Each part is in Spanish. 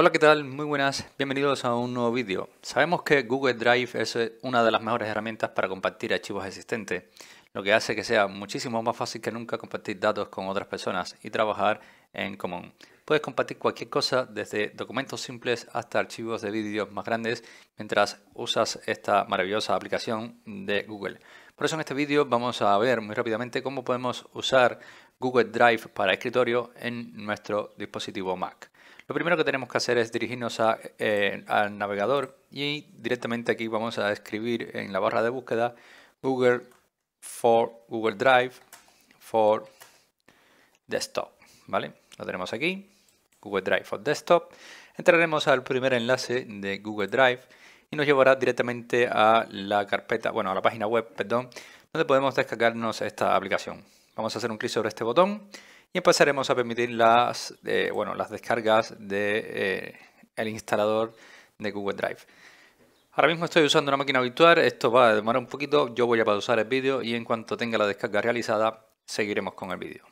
Hola, ¿qué tal? Muy buenas, bienvenidos a un nuevo vídeo. Sabemos que Google Drive es eh, una de las mejores herramientas para compartir archivos existentes, lo que hace que sea muchísimo más fácil que nunca compartir datos con otras personas y trabajar en común. Puedes compartir cualquier cosa, desde documentos simples hasta archivos de vídeos más grandes, mientras usas esta maravillosa aplicación de Google. Por eso en este vídeo vamos a ver muy rápidamente cómo podemos usar Google Drive para escritorio en nuestro dispositivo Mac. Lo primero que tenemos que hacer es dirigirnos eh, al navegador y directamente aquí vamos a escribir en la barra de búsqueda Google for Google Drive for Desktop. ¿Vale? Lo tenemos aquí, Google Drive for Desktop. Entraremos al primer enlace de Google Drive y nos llevará directamente a la carpeta, bueno, a la página web, perdón, donde podemos descargarnos esta aplicación. Vamos a hacer un clic sobre este botón y empezaremos a permitir las, eh, bueno, las descargas del de, eh, instalador de Google Drive. Ahora mismo estoy usando una máquina virtual, esto va a demorar un poquito, yo voy a pausar el vídeo y en cuanto tenga la descarga realizada seguiremos con el vídeo.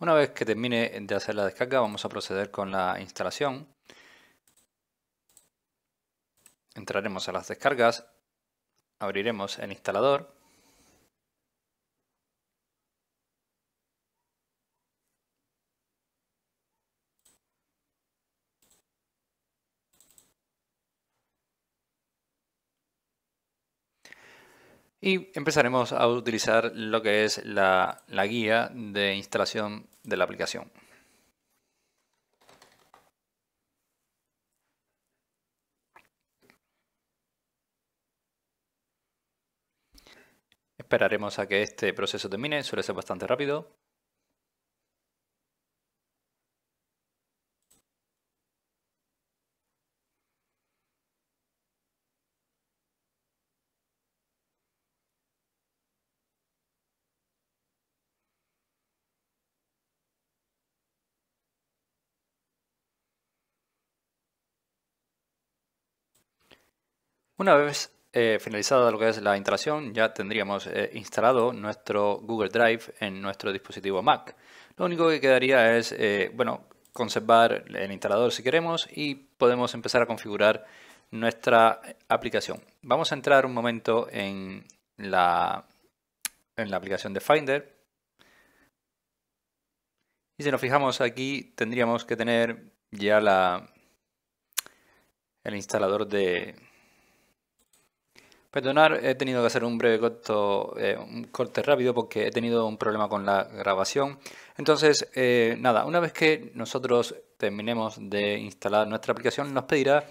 Una vez que termine de hacer la descarga vamos a proceder con la instalación. Entraremos a las descargas, abriremos el instalador Y empezaremos a utilizar lo que es la, la guía de instalación de la aplicación. Esperaremos a que este proceso termine, suele ser bastante rápido. Una vez eh, finalizada lo que es la instalación, ya tendríamos eh, instalado nuestro Google Drive en nuestro dispositivo Mac. Lo único que quedaría es, eh, bueno, conservar el instalador si queremos y podemos empezar a configurar nuestra aplicación. Vamos a entrar un momento en la, en la aplicación de Finder. Y si nos fijamos aquí, tendríamos que tener ya la, el instalador de, Perdonar, he tenido que hacer un breve eh, un corte rápido porque he tenido un problema con la grabación. Entonces, eh, nada, una vez que nosotros terminemos de instalar nuestra aplicación, nos pedirá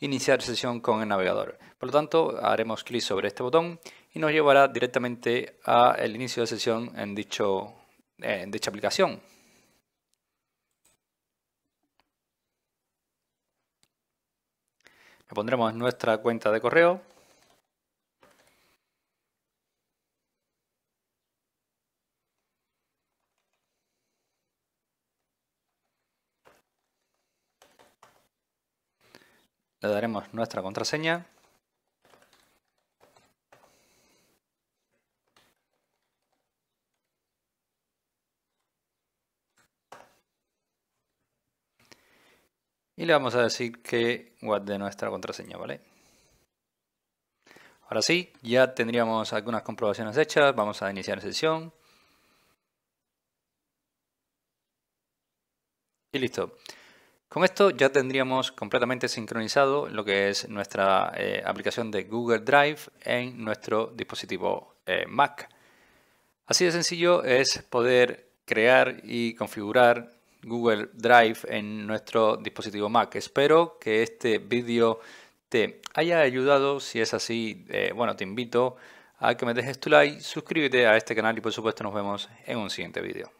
iniciar sesión con el navegador. Por lo tanto, haremos clic sobre este botón y nos llevará directamente al inicio de sesión en, dicho, eh, en dicha aplicación. Le pondremos nuestra cuenta de correo. Le daremos nuestra contraseña. Y le vamos a decir que guarde nuestra contraseña, ¿vale? Ahora sí, ya tendríamos algunas comprobaciones hechas. Vamos a iniciar sesión. Y listo. Con esto ya tendríamos completamente sincronizado lo que es nuestra eh, aplicación de Google Drive en nuestro dispositivo eh, Mac. Así de sencillo es poder crear y configurar Google Drive en nuestro dispositivo Mac. Espero que este vídeo te haya ayudado. Si es así, eh, bueno, te invito a que me dejes tu like, suscríbete a este canal y por supuesto nos vemos en un siguiente vídeo.